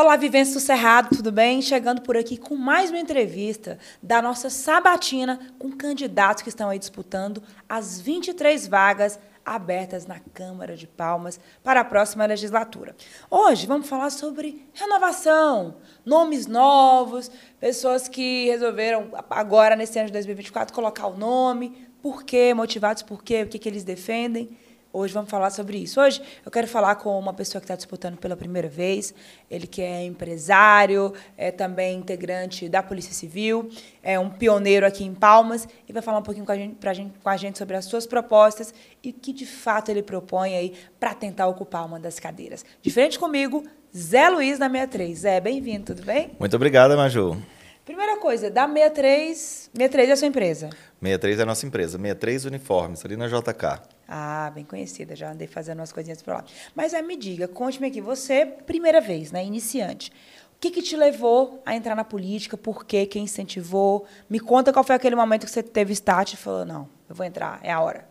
Olá, viventes do Cerrado, tudo bem? Chegando por aqui com mais uma entrevista da nossa sabatina com candidatos que estão aí disputando as 23 vagas abertas na Câmara de Palmas para a próxima legislatura. Hoje vamos falar sobre renovação, nomes novos, pessoas que resolveram agora nesse ano de 2024 colocar o nome, por quê, motivados por quê, o que, que eles defendem. Hoje vamos falar sobre isso. Hoje eu quero falar com uma pessoa que está disputando pela primeira vez. Ele que é empresário, é também integrante da Polícia Civil, é um pioneiro aqui em Palmas e vai falar um pouquinho com a gente, pra gente, com a gente sobre as suas propostas e o que de fato ele propõe aí para tentar ocupar uma das cadeiras. Diferente comigo, Zé Luiz da 63. Zé, bem-vindo, tudo bem? Muito obrigado, Maju. Primeira coisa, da 63, 63 é a sua empresa? 63 é a nossa empresa, 63 Uniformes, ali na JK. Ah, bem conhecida, já andei fazendo umas coisinhas para lá. Mas aí é, me diga, conte-me aqui, você, primeira vez, né, iniciante, o que, que, te levou a entrar na política? Por quê? Quem incentivou? Me conta qual foi aquele momento que você teve start e falou, não, eu vou entrar, é a hora.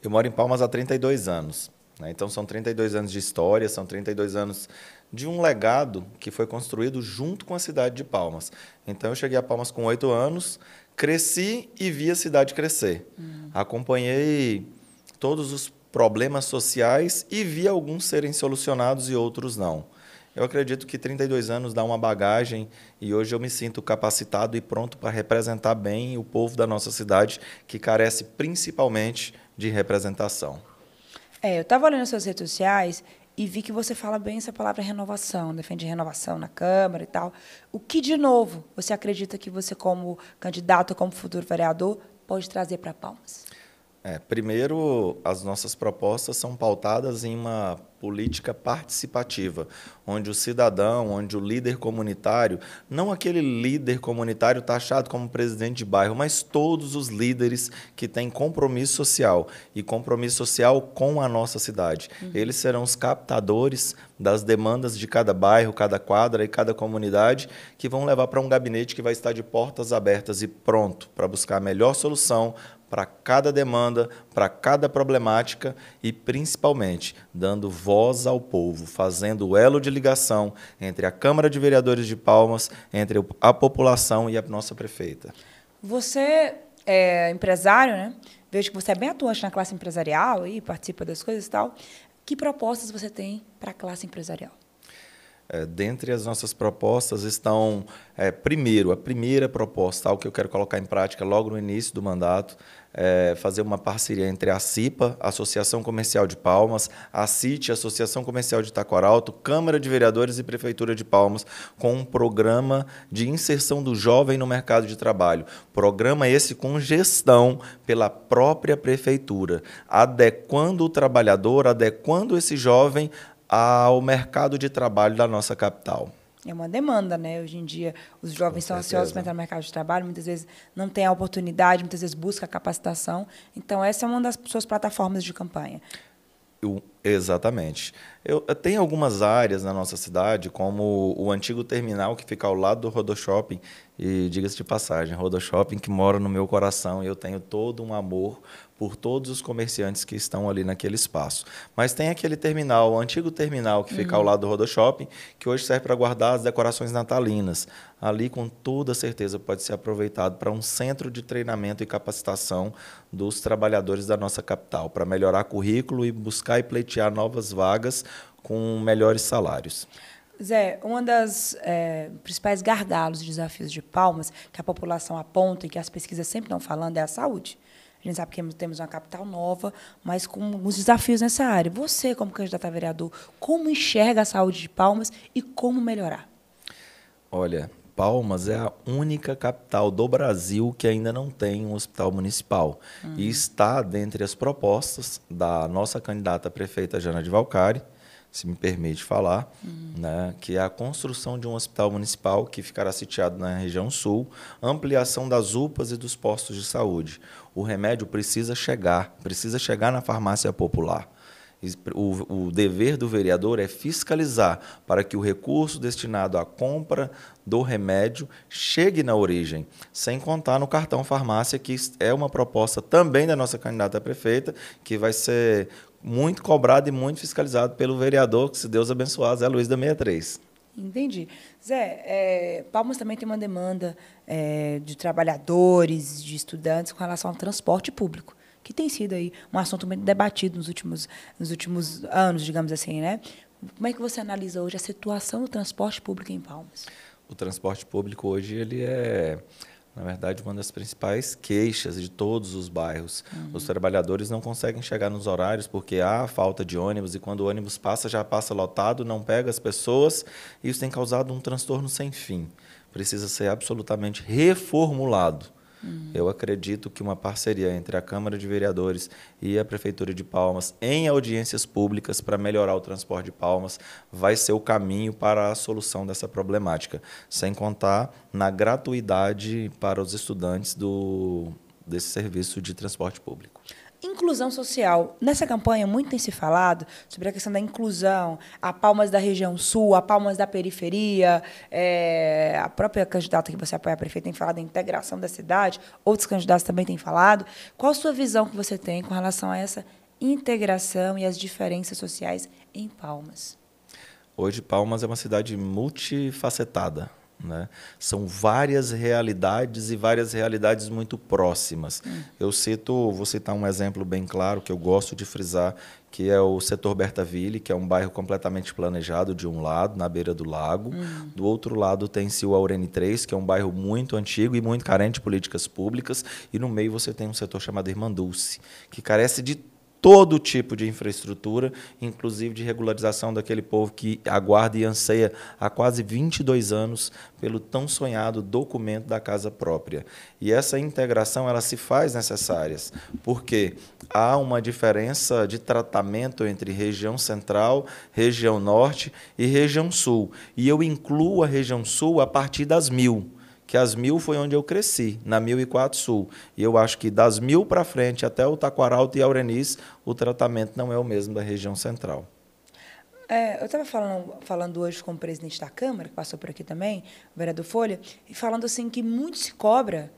Eu moro em Palmas há 32 anos. Né? Então, são 32 anos de história, são 32 anos de um legado que foi construído junto com a cidade de Palmas. Então, eu cheguei a Palmas com oito anos, cresci e vi a cidade crescer. Hum. Acompanhei todos os problemas sociais e vi alguns serem solucionados e outros não. Eu acredito que 32 anos dá uma bagagem e hoje eu me sinto capacitado e pronto para representar bem o povo da nossa cidade, que carece principalmente de representação. É, eu estava olhando suas redes sociais e vi que você fala bem essa palavra renovação, defende renovação na Câmara e tal. O que, de novo, você acredita que você, como candidato, como futuro vereador, pode trazer para Palmas? É, primeiro, as nossas propostas são pautadas em uma política participativa, onde o cidadão, onde o líder comunitário, não aquele líder comunitário taxado como presidente de bairro, mas todos os líderes que têm compromisso social e compromisso social com a nossa cidade. Uhum. Eles serão os captadores das demandas de cada bairro, cada quadra e cada comunidade, que vão levar para um gabinete que vai estar de portas abertas e pronto para buscar a melhor solução para cada demanda, para cada problemática e, principalmente, dando voz ao povo, fazendo o elo de ligação entre a Câmara de Vereadores de Palmas, entre a população e a nossa prefeita. Você é empresário, né? Vejo que você é bem atuante na classe empresarial e participa das coisas e tal. Que propostas você tem para a classe empresarial? É, dentre as nossas propostas estão, é, primeiro, a primeira proposta, algo que eu quero colocar em prática logo no início do mandato, é fazer uma parceria entre a CIPA, Associação Comercial de Palmas, a CIT, Associação Comercial de Taquaralto, Câmara de Vereadores e Prefeitura de Palmas, com um programa de inserção do jovem no mercado de trabalho. Programa esse com gestão pela própria prefeitura, adequando o trabalhador, adequando esse jovem ao mercado de trabalho da nossa capital. É uma demanda, né? Hoje em dia, os jovens são ansiosos para entrar no mercado de trabalho, muitas vezes não tem a oportunidade, muitas vezes busca a capacitação. Então, essa é uma das suas plataformas de campanha. Eu, exatamente. Eu, eu tem algumas áreas na nossa cidade, como o antigo terminal que fica ao lado do Rodoshopping, e diga-se de passagem, Rodoshopping que mora no meu coração e eu tenho todo um amor por todos os comerciantes que estão ali naquele espaço. Mas tem aquele terminal, o antigo terminal que uhum. fica ao uhum. lado do Rodo Shopping, que hoje serve para guardar as decorações natalinas. Ali, com toda certeza, pode ser aproveitado para um centro de treinamento e capacitação dos trabalhadores da nossa capital, para melhorar currículo e buscar e pleitear novas vagas com melhores salários. Zé, um dos é, eh, principais gargalos e desafios de Palmas, que a população aponta e que as pesquisas sempre estão falando, é a saúde. A gente sabe que temos uma capital nova, mas com alguns desafios nessa área. Você, como candidato a vereador, como enxerga a saúde de Palmas e como melhorar? Olha, Palmas é a única capital do Brasil que ainda não tem um hospital municipal. Uhum. E está dentre as propostas da nossa candidata prefeita Jana de Valcari, se me permite falar, uhum. né, que é a construção de um hospital municipal que ficará sitiado na região sul, ampliação das UPAs e dos postos de saúde. O remédio precisa chegar, precisa chegar na farmácia popular. O, o, dever do vereador é fiscalizar para que o recurso destinado à compra do remédio chegue na origem, sem contar no cartão farmácia, que é uma proposta também da nossa candidata a prefeita, que vai ser muito cobrado e muito fiscalizado pelo vereador, que se Deus abençoar, Zé Luiz da 63. Entendi. Zé, é, Palmas também tem uma demanda é, de trabalhadores, de estudantes com relação ao transporte público que tem sido aí um assunto muito debatido nos últimos, nos últimos anos, digamos assim, né? Como é que você analisa hoje a situação do transporte público em Palmas? O transporte público hoje ele é na verdade, uma das principais queixas de todos os bairros. Uhum. Os trabalhadores não conseguem chegar nos horários porque há falta de ônibus e quando o ônibus passa, já passa lotado, não pega as pessoas. Isso tem causado um transtorno sem fim. Precisa ser absolutamente reformulado. Uhum. Eu acredito que uma parceria entre a Câmara de Vereadores e a Prefeitura de Palmas, em audiências públicas para melhorar o transporte de Palmas, vai ser o caminho para a solução dessa problemática. Sem contar na gratuidade para os estudantes do, desse serviço de transporte público. Inclusão social. Nessa campanha, muito tem se falado sobre a questão da inclusão, a palmas da região sul, a palmas da periferia, é, a própria candidata que você apoia a prefeita tem falado da integração da cidade, outros candidatos também têm falado. Qual a sua visão que você tem com relação a essa integração e as diferenças sociais em Palmas? Hoje, Palmas é uma cidade multifacetada. Né? São várias realidades e várias realidades muito próximas. Hum. Eu cito, vou citar um exemplo bem claro que eu gosto de frisar, que é o setor Bertaville, que é um bairro completamente planejado de um lado, na beira do lago. Hum. Do outro lado tem-se o Aurene 3, que é um bairro muito antigo e muito carente de políticas públicas. E no meio você tem um setor chamado Irmandulce, que carece de todo tipo de infraestrutura, inclusive de regularização daquele povo que aguarda e anseia há quase 22 anos pelo tão sonhado documento da casa própria. E essa integração ela se faz necessária, porque há uma diferença de tratamento entre região central, região norte e região sul. E eu incluo a região sul a partir das mil que as mil foi onde eu cresci, na 1004 Sul. E eu acho que das mil para frente até o Taquaralto e Aurenis, o tratamento não é o mesmo da região central. É, eu estava falando, falando hoje com o presidente da Câmara, que passou por aqui também, o vereador Folha, e falando assim que muito se cobra,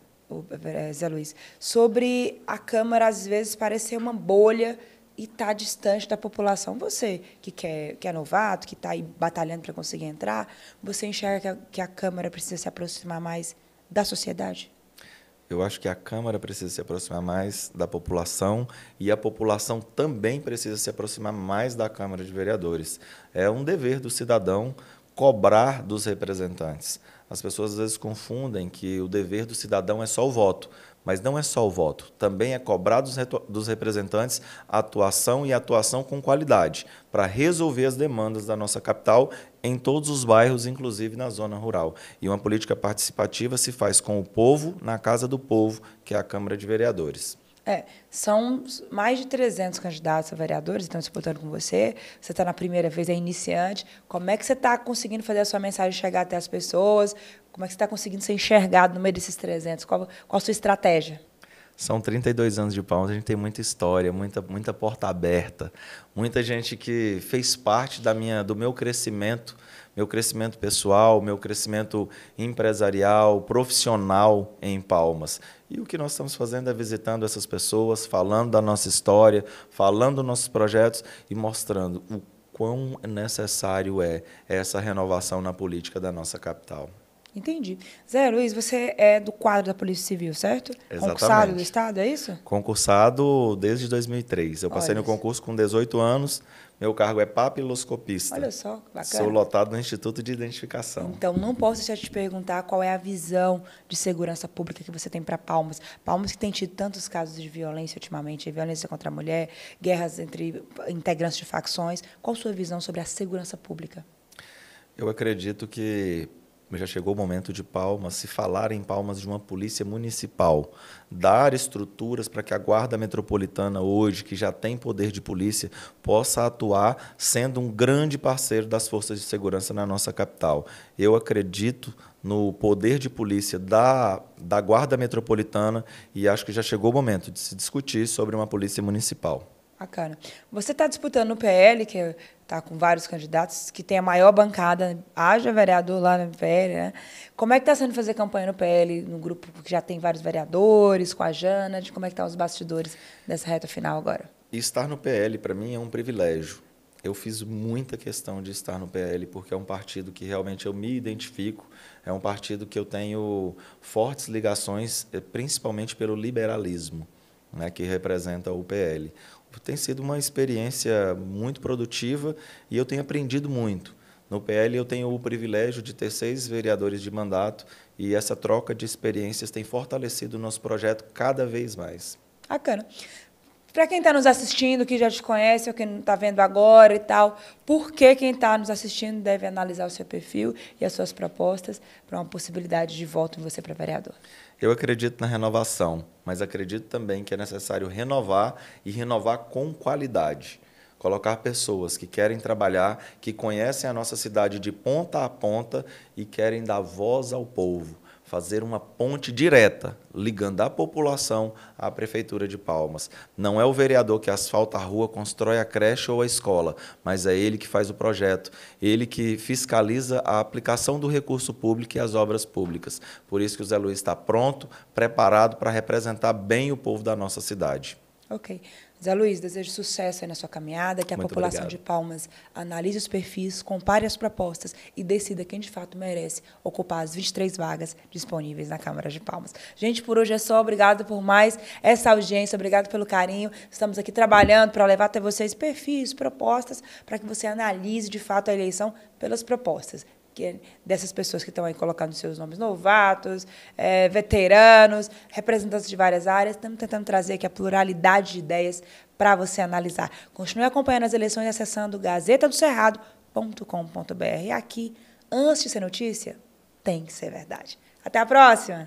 é, Zé Luiz, sobre a Câmara às vezes parecer uma bolha e está distante da população. Você que, quer, que é novato, que está aí batalhando para conseguir entrar, você enxerga que a, que a, Câmara precisa se aproximar mais da sociedade? Eu acho que a Câmara precisa se aproximar mais da população e a população também precisa se aproximar mais da Câmara de Vereadores. É um dever do cidadão cobrar dos representantes. As pessoas às vezes confundem que o dever do cidadão é só o voto, mas não é só o voto, também é cobrar dos, dos representantes atuação e atuação com qualidade para resolver as demandas da nossa capital em todos os bairros, inclusive na zona rural. E uma política participativa se faz com o povo, na casa do povo, que é a Câmara de Vereadores. É, são mais de 300 candidatos a vereadores que estão disputando com você. Você está na primeira vez, é iniciante. Como é que você está conseguindo fazer a sua mensagem chegar até as pessoas? Como é que você está conseguindo ser enxergado no meio desses 300? Qual, qual a sua estratégia? São 32 anos de Palmas, a gente tem muita história, muita, muita porta aberta, muita gente que fez parte da minha, do meu crescimento, meu crescimento pessoal, meu crescimento empresarial, profissional em Palmas. E o que nós estamos fazendo é visitando essas pessoas, falando da nossa história, falando dos nossos projetos e mostrando o quão necessário é essa renovação na política da nossa capital. Entendi. Zé Luiz, você é do quadro da Polícia Civil, certo? Exatamente. Concursado do Estado, é isso? Concursado desde 2003. Eu passei Olha no isso. concurso com 18 anos. Meu cargo é papiloscopista. Olha só, bacana. Sou lotado no Instituto de Identificação. Então, não posso deixar de te perguntar qual é a visão de segurança pública que você tem para Palmas. Palmas que tem tido tantos casos de violência ultimamente, violência contra a mulher, guerras entre integrantes de facções. Qual a sua visão sobre a segurança pública? Eu acredito que mas já chegou o momento de Palmas se falar em Palmas de uma polícia municipal, dar estruturas para que a guarda metropolitana hoje, que já tem poder de polícia, possa atuar sendo um grande parceiro das forças de segurança na nossa capital. Eu acredito no poder de polícia da, da guarda metropolitana e acho que já chegou o momento de se discutir sobre uma polícia municipal. Bacana. Você está disputando no PL, que está com vários candidatos, que tem a maior bancada, haja vereador lá no PL, né? Como é que está sendo fazer campanha no PL, no grupo que já tem vários vereadores, com a Jana, de como é que estão tá os bastidores dessa reta final agora? Estar no PL, para mim, é um privilégio. Eu fiz muita questão de estar no PL, porque é um partido que realmente eu me identifico, é um partido que eu tenho fortes ligações, eh, principalmente pelo liberalismo, né, que representa o PL. Tipo, tem sido uma experiência muito produtiva e eu tenho aprendido muito. No PL eu tenho o privilégio de ter seis vereadores de mandato e essa troca de experiências tem fortalecido o nosso projeto cada vez mais. Bacana. Para quem está nos assistindo, que já te conhece ou que não está vendo agora e tal, por que quem está nos assistindo deve analisar o seu perfil e as suas propostas para uma possibilidade de voto em você para vereador? Eu acredito na renovação, mas acredito também que é necessário renovar e renovar com qualidade. Colocar pessoas que querem trabalhar, que conhecem a nossa cidade de ponta a ponta e querem dar voz ao povo fazer uma ponte direta ligando a população à prefeitura de Palmas. Não é o vereador que asfalta a rua, constrói a creche ou a escola, mas é ele que faz o projeto, ele que fiscaliza a aplicação do recurso público e as obras públicas. Por isso que o Zé Luiz está pronto, preparado para representar bem o povo da nossa cidade. OK. Zé Luiz, desejo sucesso aí na sua caminhada, que a Muito população obrigado. de Palmas analise os perfis, compare as propostas e decida quem de fato merece ocupar as 23 vagas disponíveis na Câmara de Palmas. Gente, por hoje é só. Obrigado por mais essa audiência, obrigado pelo carinho. Estamos aqui trabalhando para levar até vocês perfis, propostas, para que você analise de fato a eleição pelas propostas que, é dessas pessoas que estão aí colocando seus nomes, novatos, é, veteranos, representantes de várias áreas. Estamos tentando trazer aqui a pluralidade de ideias para você analisar. Continue acompanhando as eleições e acessando gazetadocerrado.com.br. aqui, antes de ser notícia, tem que ser verdade. Até a próxima!